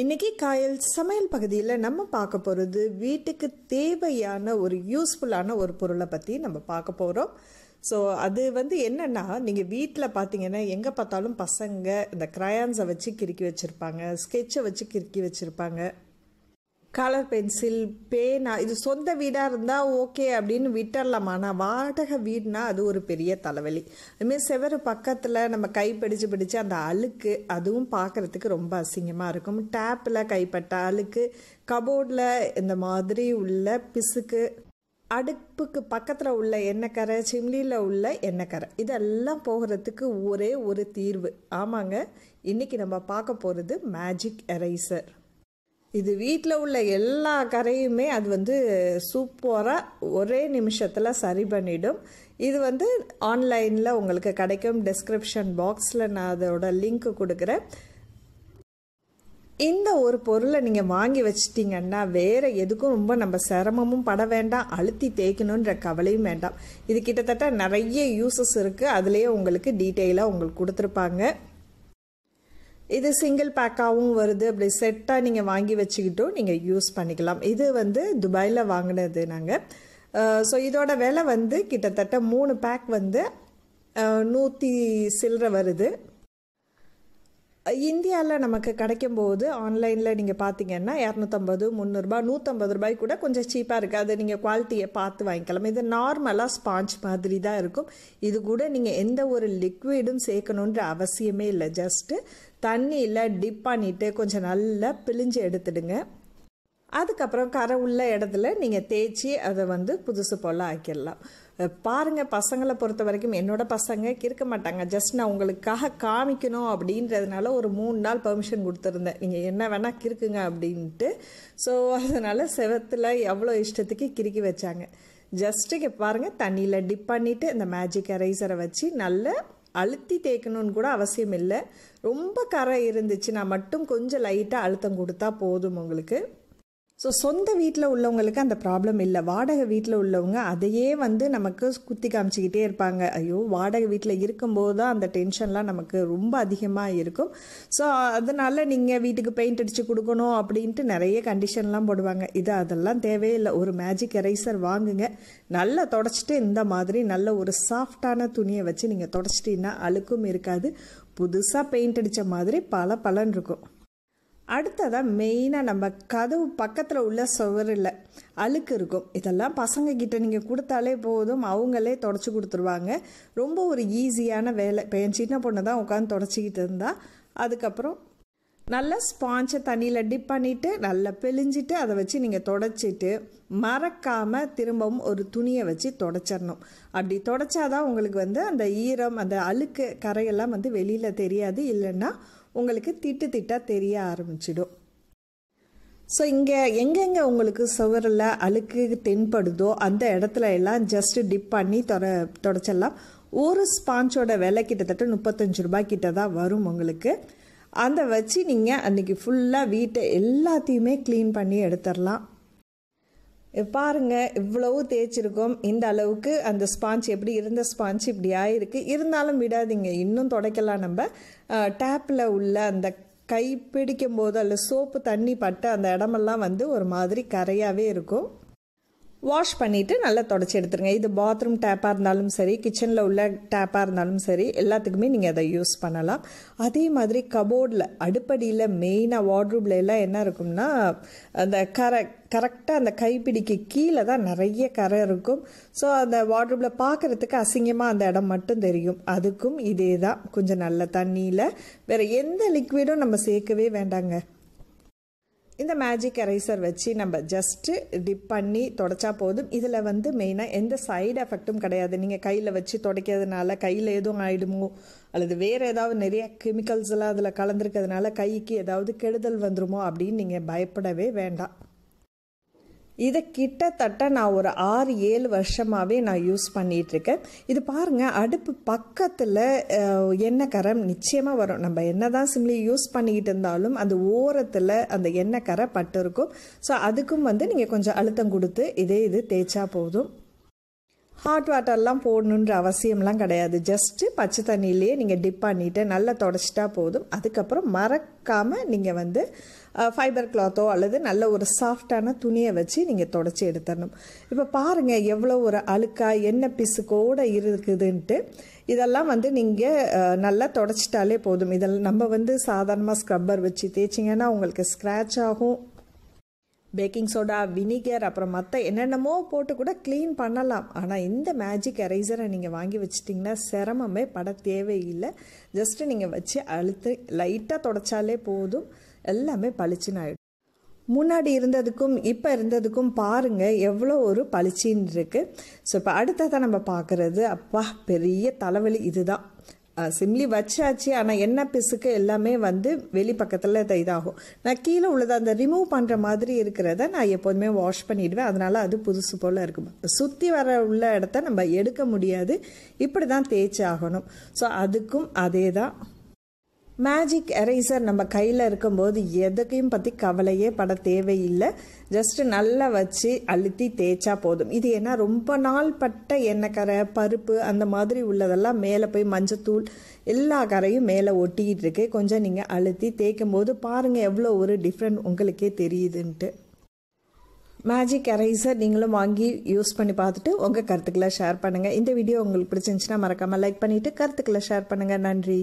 இன்றைக்கி காயல் சமையல் பகுதியில் நம்ம பார்க்க போகிறது வீட்டுக்கு தேவையான ஒரு யூஸ்ஃபுல்லான ஒரு பொருளை பற்றி நம்ம பார்க்க போகிறோம் ஸோ அது வந்து என்னென்னா நீங்கள் வீட்டில் பார்த்தீங்கன்னா எங்கே பார்த்தாலும் பசங்க இந்த க்ரையான்ஸை வச்சு கிறுக்கி வச்சுருப்பாங்க ஸ்கெட்சை வச்சு கிறுக்கி வச்சுருப்பாங்க கலர் பென்சில் பேனா இது சொந்த வீடாக இருந்தால் ஓகே அப்படின்னு விட்டுடலாம் ஆனால் வாடகை வீடுனா அது ஒரு பெரிய தலைவலி அதுமாரி செவரு பக்கத்தில் நம்ம கை பிடிச்சு பிடிச்சு அந்த அழுக்கு அதுவும் பார்க்குறதுக்கு ரொம்ப அசிங்கமாக இருக்கும் டேப்பில் கைப்பட்ட அழுக்கு கபோர்டில் இந்த மாதிரி உள்ள பிசுக்கு அடுப்புக்கு பக்கத்தில் உள்ள எண்ணெய்க்கரை சிம்லியில் உள்ள எண்ணெய்க்கரை இதெல்லாம் போகிறதுக்கு ஒரே ஒரு தீர்வு ஆமாங்க இன்றைக்கி நம்ம பார்க்க போகிறது மேஜிக் எரைசர் இது வீட்டில் உள்ள எல்லா கரையுமே அது வந்து சூப்பராக ஒரே நிமிஷத்தில் சரி பண்ணிடும் இது வந்து ஆன்லைனில் உங்களுக்கு கிடைக்கும் டெஸ்கிரிப்ஷன் பாக்ஸில் நான் அதோட லிங்க் கொடுக்குறேன் இந்த ஒரு பொருளை நீங்கள் வாங்கி வச்சிட்டிங்கன்னா வேறு எதுக்கும் ரொம்ப நம்ம சிரமமும் பட வேண்டாம் அழுத்தி தேய்க்கணுன்ற கவலையும் வேண்டாம் இது கிட்டத்தட்ட நிறைய யூசஸ் இருக்குது அதுலேயே உங்களுக்கு டீட்டெயிலாக உங்களுக்கு கொடுத்துருப்பாங்க இது சிங்கிள் பேக்காகவும் வருது அப்படி செட்டாக நீங்கள் வாங்கி வச்சுக்கிட்டும் நீங்கள் யூஸ் பண்ணிக்கலாம் இது வந்து துபாயில் வாங்கினது நாங்கள் ஸோ இதோட விலை வந்து கிட்டத்தட்ட மூணு பேக் வந்து நூற்றி சில்லற வருது இந்தியாவில் நமக்கு கிடைக்கும் போது ஆன்லைனில் நீங்கள் பார்த்தீங்கன்னா இரநூத்தம்பது முந்நூறுரூபா நூற்றம்பது ரூபாய் கூட கொஞ்சம் சீப்பாக இருக்குது அது நீங்கள் குவாலிட்டியை பார்த்து வாங்கிக்கலாம் இது நார்மலாக ஸ்பாஞ்ச் மாதிரி தான் இருக்கும் இது கூட நீங்கள் எந்த ஒரு லிக்விடும் சேர்க்கணுன்ற அவசியமே இல்லை ஜஸ்ட்டு தண்ணியில் டிப் பண்ணிவிட்டு கொஞ்சம் நல்லா பிழிஞ்சு எடுத்துடுங்க அதுக்கப்புறம் கரை உள்ள இடத்துல நீங்கள் தேய்ச்சி அதை வந்து புதுசு போல் ஆக்கிடலாம் பாருங்கள் பசங்களை பொறுத்த வரைக்கும் என்னோடய பசங்க இருக்க மாட்டாங்க ஜஸ்ட் நான் உங்களுக்காக காமிக்கணும் அப்படின்றதுனால ஒரு மூணு நாள் பர்மிஷன் கொடுத்துருந்தேன் நீங்கள் என்ன வேணால் கிறுக்குங்க அப்படின்ட்டு ஸோ அதனால் செவத்தில் எவ்வளோ இஷ்டத்துக்கு கிறுக்கி வச்சாங்க ஜஸ்ட்டு பாருங்கள் தண்ணியில் டிப் பண்ணிவிட்டு இந்த மேஜிக் எரைசரை வச்சு நல்லா அழுத்தி தேய்க்கணும்னு கூட அவசியம் இல்லை ரொம்ப கரை இருந்துச்சுன்னா மட்டும் கொஞ்சம் லைட்டாக அழுத்தம் கொடுத்தா போதும் உங்களுக்கு ஸோ சொந்த வீட்டில் உள்ளவங்களுக்கு அந்த ப்ராப்ளம் இல்லை வாடகை வீட்டில் உள்ளவங்க அதையே வந்து நமக்கு குத்தி காமிச்சிக்கிட்டே இருப்பாங்க ஐயோ வாடகை வீட்டில் இருக்கும்போது தான் அந்த டென்ஷன்லாம் நமக்கு ரொம்ப அதிகமாக இருக்கும் ஸோ அதனால் நீங்கள் வீட்டுக்கு பெயிண்ட் அடித்து கொடுக்கணும் அப்படின்ட்டு நிறைய கண்டிஷன்லாம் போடுவாங்க இது அதெல்லாம் தேவையில்லை ஒரு மேஜிக் எரைசர் வாங்குங்க நல்லா தொடச்சிட்டு இந்த மாதிரி நல்ல ஒரு சாஃப்டான துணியை வச்சு நீங்கள் தொடச்சிட்டிங்கன்னா அழுக்கும் இருக்காது புதுசாக பெயிண்ட் அடித்த மாதிரி பல பலன் இருக்கும் அடுத்ததாக மெயினாக நம்ம கதவு பக்கத்தில் உள்ள சுவரில் அழுக்கு இருக்கும் இதெல்லாம் பசங்கக்கிட்ட நீங்கள் கொடுத்தாலே போதும் அவங்களே தொடச்சி கொடுத்துருவாங்க ரொம்ப ஒரு ஈஸியான வேலை இப்போ என் சின்ன பொண்ணு தான் உட்காந்து தொடச்சிக்கிட்டு இருந்தால் அதுக்கப்புறம் நல்லா ஸ்பாஞ்சை தண்ணியில் டிப் பண்ணிவிட்டு நல்லா பிழிஞ்சிட்டு அதை வச்சு நீங்கள் தொடச்சிட்டு மறக்காமல் திரும்பவும் ஒரு துணியை வச்சு தொடச்சிடணும் அப்படி தொடச்சாதான் உங்களுக்கு வந்து அந்த ஈரம் அந்த அழுக்கு கரையெல்லாம் வந்து வெளியில் தெரியாது இல்லைன்னா உங்களுக்கு திட்டு திட்டாக தெரிய ஆரம்பிச்சிடும் ஸோ இங்கே எங்கெங்கே உங்களுக்கு சுவரில் அழுக்கு தென்படுதோ அந்த இடத்துல எல்லாம் ஜஸ்ட்டு டிப் பண்ணி தொட தொடச்சிடலாம் ஒரு ஸ்பாஞ்சோட விலை கிட்டத்தட்ட முப்பத்தஞ்சு ரூபாய் கிட்ட தான் வரும் உங்களுக்கு அதை வச்சு நீங்கள் அன்றைக்கி ஃபுல்லாக வீட்டை எல்லாத்தையுமே க்ளீன் பண்ணி எடுத்துடலாம் பாருங்கள் இவ்வளவு தேய்ச்சிருக்கோம் இந்த அளவுக்கு அந்த ஸ்பாஞ்ச் எப்படி இருந்த ஸ்பாஞ்ச் இப்படி ஆயிருக்கு இருந்தாலும் விடாதீங்க இன்னும் துடைக்கலாம் நம்ம டேப்பில் உள்ள அந்த கை பிடிக்கும் போது அல்ல சோப்பு தண்ணி பட்டு அந்த இடமெல்லாம் வந்து ஒரு மாதிரி கரையாகவே இருக்கும் வாஷ் பண்ணிவிட்டு நல்லா தொடச்சி எடுத்துருங்க இது பாத்ரூம் டேப்பாக இருந்தாலும் சரி கிச்சனில் உள்ள டேப்பாக இருந்தாலும் சரி எல்லாத்துக்குமே நீங்கள் அதை யூஸ் பண்ணலாம் அதே மாதிரி கபோர்டில் அடுப்படியில் மெயினாக வார்ட்ரூப்ல எல்லாம் என்ன இருக்கும்னா அந்த கரை கரெக்டாக அந்த கைப்பிடிக்கு கீழே தான் நிறைய கரை இருக்கும் ஸோ அந்த வார்ட்ரூப்பில் பார்க்குறதுக்கு அசிங்கமாக அந்த இடம் மட்டும் தெரியும் அதுக்கும் இதே தான் கொஞ்சம் நல்ல தண்ணியில் வேறு எந்த லிக்விடும் நம்ம சேர்க்கவே வேண்டாங்க இந்த மேஜிக் எரைசர் வச்சு நம்ம ஜஸ்ட்டு டிப் பண்ணி தொடச்சா போதும் இதில் வந்து மெயினாக எந்த சைடு எஃபெக்ட்டும் கிடையாது நீங்கள் கையில் வச்சு துடைக்கிறதுனால கையில் எதுவும் ஆகிடுமோ அல்லது வேறு ஏதாவது நிறைய கெமிக்கல்ஸ் எல்லாம் அதில் கலந்துருக்கிறதுனால கைக்கு ஏதாவது கெடுதல் வந்துருமோ அப்படின்னு நீங்கள் பயப்படவே வேண்டாம் இதை கிட்டத்தட்ட நான் ஒரு ஆறு ஏழு வருஷமாகவே நான் யூஸ் பண்ணிகிட்ருக்கேன் இது பாருங்கள் அடுப்பு பக்கத்தில் எண்ணெய் கரம் நிச்சயமாக வரும் நம்ம என்ன தான் சிம்லி யூஸ் பண்ணிக்கிட்டு இருந்தாலும் அந்த ஓரத்தில் அந்த எண்ணெய் கரை பட்டு இருக்கும் ஸோ அதுக்கும் வந்து நீங்கள் கொஞ்சம் அழுத்தம் கொடுத்து இதே இது தேய்ச்சா போதும் ஹாட் வாட்டர்லாம் போடணுன்ற அவசியம்லாம் கிடையாது ஜஸ்ட்டு பச்சை தண்ணியிலே நீங்கள் டிப் பண்ணிவிட்டு நல்லா தொடச்சிட்டா போதும் அதுக்கப்புறம் மறக்காமல் நீங்கள் வந்து ஃபைபர் கிளாத்தோ அல்லது நல்ல ஒரு சாஃப்டான துணியை வச்சு நீங்கள் தொடச்சி எடுத்துடணும் இப்போ பாருங்கள் எவ்வளோ ஒரு அழுக்கா என்ன பிசுக்கோடு இருக்குதுன்ட்டு இதெல்லாம் வந்து நீங்கள் நல்லா தொடச்சிட்டாலே போதும் இதெல்லாம் நம்ம வந்து சாதாரணமாக ஸ்க்ரப்பர் வச்சு தேய்ச்சிங்கன்னா உங்களுக்கு ஸ்க்ராட்ச் ஆகும் பேக்கிங் சோடா வினிகர் அப்புறம் மற்ற என்னென்னமோ போட்டு கூட க்ளீன் பண்ணலாம் ஆனால் இந்த மேஜிக் எரைசரை நீங்கள் வாங்கி வச்சிட்டிங்கன்னா சிரமமே பட தேவையில்லை ஜஸ்ட்டு நீங்கள் வச்சு அழுத்து லைட்டாக தொடச்சாலே போதும் எல்லாமே பளிச்சுன்னு ஆகிடும் முன்னாடி இருந்ததுக்கும் இப்போ இருந்ததுக்கும் பாருங்கள் எவ்வளோ ஒரு பளிச்சின்னு இருக்குது ஸோ இப்போ அடுத்ததான் நம்ம பார்க்குறது அப்பா பெரிய தலைவலி இதுதான் சிம்லி வச்சாச்சு ஆனால் என்ன பிசுக்கு எல்லாமே வந்து வெளி பக்கத்தில் இதாகும் நான் கீழே உள்ளதை அந்த ரிமூவ் பண்ணுற மாதிரி இருக்கிறத நான் எப்போதுமே வாஷ் பண்ணிவிடுவேன் அதனால் அது புதுசு போல் இருக்கும் சுற்றி வர உள்ள இடத்த நம்ம எடுக்க முடியாது இப்படி தான் தேய்ச்சி ஆகணும் ஸோ அதுக்கும் அதே தான் மேஜிக் எரேசர் நம்ம கையில் இருக்கும்போது எதுக்கையும் பற்றி கவலையே பட தேவையில்லை ஜஸ்ட்டு நல்லா வச்சு அழுத்தி தேய்ச்சா போதும் இது ஏன்னா ரொம்ப நாள் பட்ட எண்ணெய் கரை பருப்பு அந்த மாதிரி உள்ளதெல்லாம் மேலே போய் மஞ்சத்தூள் எல்லா கரையும் மேலே ஒட்டிக்கிட்டு இருக்கு கொஞ்சம் நீங்கள் அழுத்தி தேய்க்கும் போது பாருங்கள் எவ்வளோ ஒரு டிஃப்ரெண்ட் உங்களுக்கே தெரியுதுன்ட்டு மேஜிக் எரைசர் நீங்களும் வாங்கி யூஸ் பண்ணி பார்த்துட்டு உங்கள் கருத்துக்களை ஷேர் பண்ணுங்கள் இந்த வீடியோ உங்களுக்கு பிடிச்சிருந்துச்சுன்னா மறக்காமல் லைக் பண்ணிவிட்டு கருத்துக்களை ஷேர் பண்ணுங்கள் நன்றி